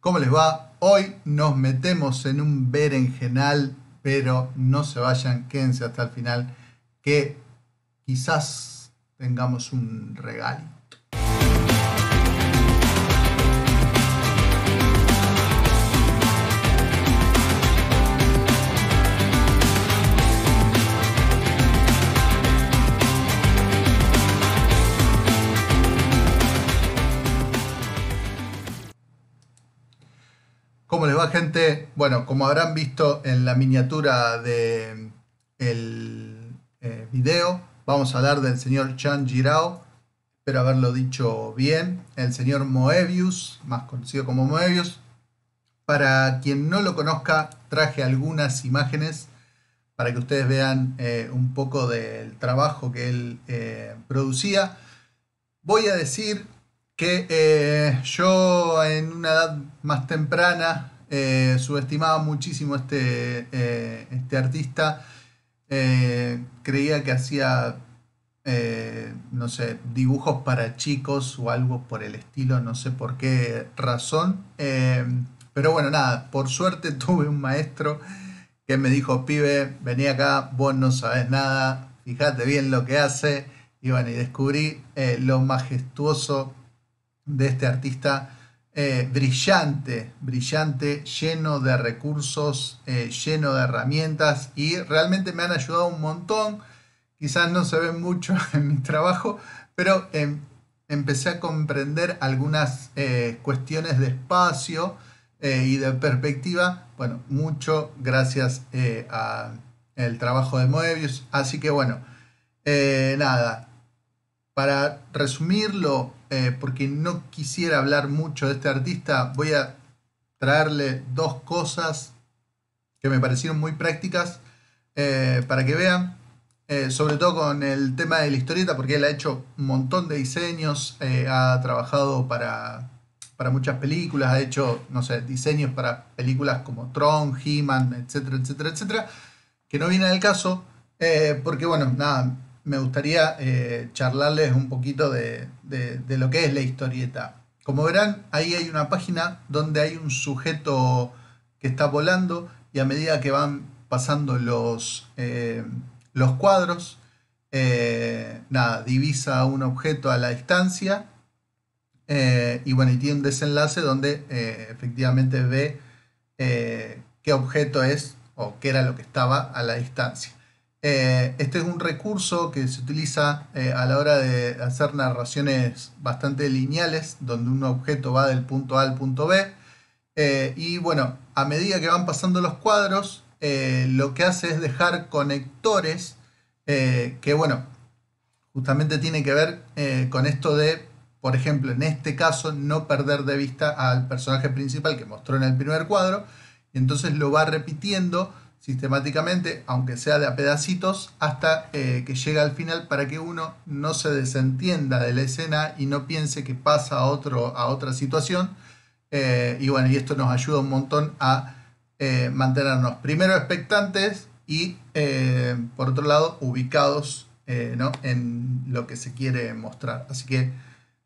¿Cómo les va? Hoy nos metemos en un berenjenal, pero no se vayan, quédense hasta el final, que quizás tengamos un regalo. ¿Cómo les va, gente? Bueno, como habrán visto en la miniatura del eh, video, vamos a hablar del señor Chan Girao. Espero haberlo dicho bien. El señor Moebius, más conocido como Moebius. Para quien no lo conozca, traje algunas imágenes para que ustedes vean eh, un poco del trabajo que él eh, producía. Voy a decir que eh, yo en una edad más temprana eh, subestimaba muchísimo este, eh, este artista. creía que hacía, no sé, dibujos para chicos o algo por el estilo, no sé por qué razón. pero bueno, nada, por suerte tuve un maestro que me dijo, pibe, vení acá, vos no sabés nada, fíjate bien lo que hace. Y bueno, y descubrí lo majestuoso de este artista eh, brillante, brillante, lleno de recursos, eh, lleno de herramientas y realmente me han ayudado un montón. Quizás no se ve mucho en mi trabajo, pero em, empecé a comprender algunas eh, cuestiones de espacio y de perspectiva. Bueno, mucho gracias al trabajo de Moebius. Así que bueno, nada, para resumirlo eh, porque no quisiera hablar mucho de este artista, voy a traerle dos cosas que me parecieron muy prácticas eh, para que vean. Eh, sobre todo con el tema de la historieta, porque él ha hecho un montón de diseños, ha trabajado para, muchas películas, ha hecho, no sé, diseños para películas como Tron, He-Man, etcétera, etcétera, etcétera, que no viene al caso, porque bueno, nada, me gustaría eh, charlarles un poquito de, lo que es la historieta. Como verán, ahí hay una página donde hay un sujeto que está volando y a medida que van pasando los, eh, los cuadros, eh, nada, divisa un objeto a la distancia y bueno, y tiene un desenlace donde efectivamente ve qué objeto es o qué era lo que estaba a la distancia. Eh, este es un recurso que se utiliza eh, a la hora de hacer narraciones bastante lineales, donde un objeto va del punto A al punto B. Eh, y bueno, a medida que van pasando los cuadros, lo que hace es dejar conectores que, bueno, justamente tiene que ver con esto de, por ejemplo, en este caso, no perder de vista al personaje principal que mostró en el primer cuadro. Y entonces lo va repitiendo sistemáticamente, aunque sea de a pedacitos, hasta eh, que llega al final para que uno no se desentienda de la escena y no piense que pasa a, otro, a otra situación. Eh, y bueno, y esto nos ayuda un montón a eh, mantenernos primero expectantes y por otro lado ubicados en lo que se quiere mostrar. Así que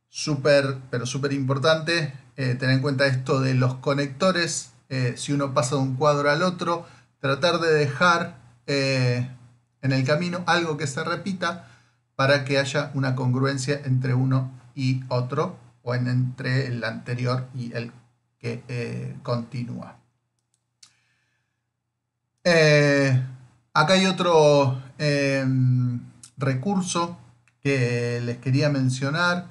súper, pero súper importante tener en cuenta esto de los conectores. si uno pasa de un cuadro al otro, tratar de dejar eh, en el camino algo que se repita para que haya una congruencia entre uno y otro o entre el anterior y el que eh, continúa. Eh, acá hay otro em, recurso que les quería mencionar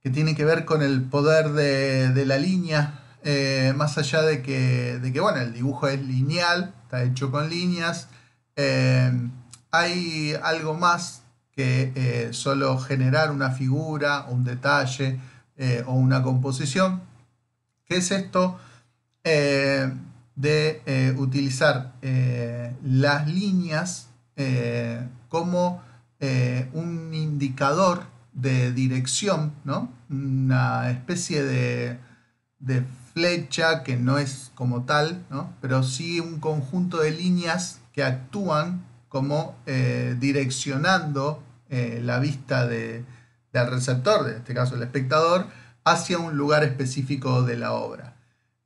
que tiene que ver con el poder de, de la línea eh, más allá de que, de que, bueno, el dibujo es lineal, está hecho con líneas, eh, hay algo más que eh, solo generar una figura, un detalle o una composición, que es esto de utilizar las líneas como un indicador de dirección, ¿no? una especie de de flecha, que no es como tal, pero sí un conjunto de líneas que actúan como eh, direccionando eh, la vista de, del receptor, en este caso el espectador, hacia un lugar específico de la obra.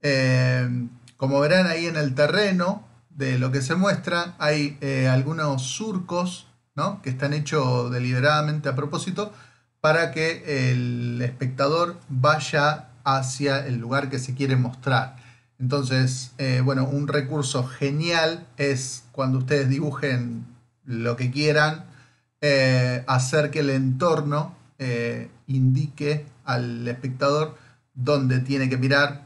Eh, como verán ahí en el terreno de lo que se muestra, hay algunos surcos que están hechos deliberadamente a propósito para que el espectador vaya hacia el lugar que se quiere mostrar. Entonces, eh, bueno, un recurso genial es cuando ustedes dibujen lo que quieran, eh, hacer que el entorno eh, indique al espectador dónde tiene que mirar.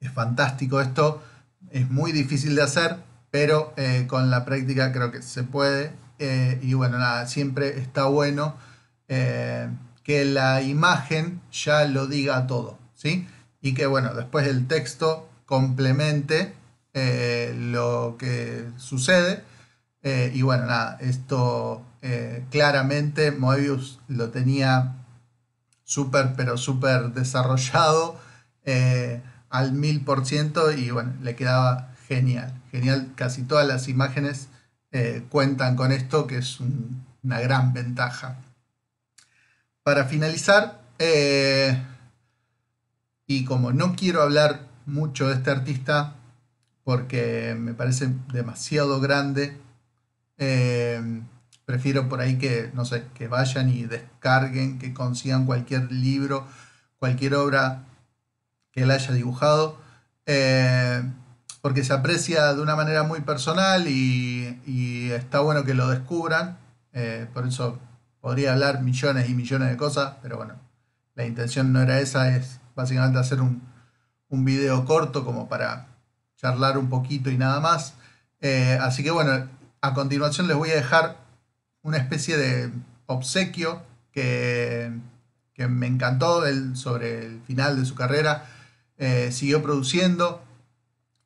Es fantástico esto, es muy difícil de hacer, pero con la práctica creo que se puede. y bueno, nada, siempre está bueno que la imagen ya lo diga todo, ¿sí? Y que, bueno, después el texto complemente eh, lo que sucede. Eh, y bueno, nada, esto eh, claramente Moebius lo tenía súper, pero súper desarrollado al mil por ciento y bueno, le quedaba genial. Genial, casi todas las imágenes cuentan con esto, que es una gran ventaja para finalizar, eh, y como no quiero hablar mucho de este artista, porque me parece demasiado grande, eh, prefiero por ahí que, no sé, que vayan y descarguen, que consigan cualquier libro, cualquier obra que él haya dibujado, eh, porque se aprecia de una manera muy personal y, está bueno que lo descubran. por eso podría hablar millones y millones de cosas, pero bueno, la intención no era esa, es básicamente hacer un, un video corto como para charlar un poquito y nada más. Eh, así que bueno, a continuación les voy a dejar una especie de obsequio que, me encantó él sobre el final de su carrera. Eh, siguió produciendo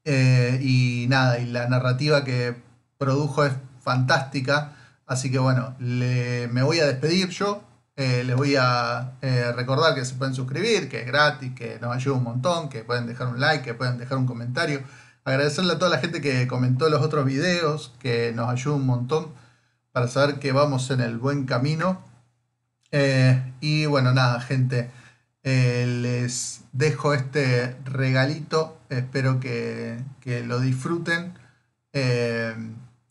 eh, y nada, y la narrativa que produjo es fantástica. Así que bueno, me voy a despedir yo. Eh, les voy a eh, recordar que se pueden suscribir, que es gratis, que nos ayuda un montón, que pueden dejar un like, que pueden dejar un comentario. Agradecerle a toda la gente que comentó los otros videos, que nos ayuda un montón para saber que vamos en el buen camino. Eh, y bueno, nada, gente, les dejo este regalito. Espero que lo disfruten